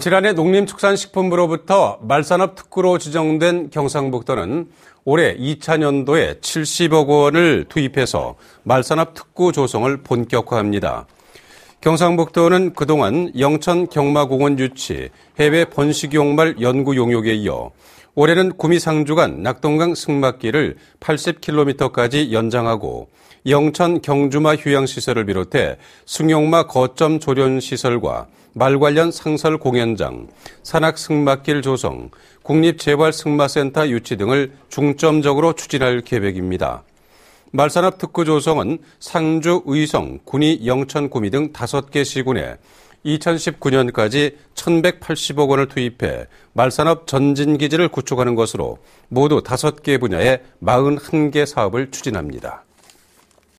지난해 농림축산식품부로부터 말산업 특구로 지정된 경상북도는 올해 2000년도에 70억 원을 투입해서 말산업 특구 조성을 본격화합니다. 경상북도는 그동안 영천 경마공원 유치, 해외 번식용말 연구 용역에 이어 올해는 구미 상주간 낙동강 승막길을 80km까지 연장하고 영천 경주마 휴양시설을 비롯해 승용마 거점 조련시설과 말 관련 상설 공연장, 산악 승마길 조성, 국립재발승마센터 유치 등을 중점적으로 추진할 계획입니다. 말산업 특구 조성은 상주, 의성, 군위, 영천, 구미 등 5개 시군에 2019년까지 1,180억 원을 투입해 말산업 전진기지를 구축하는 것으로 모두 5개 분야에 41개 사업을 추진합니다.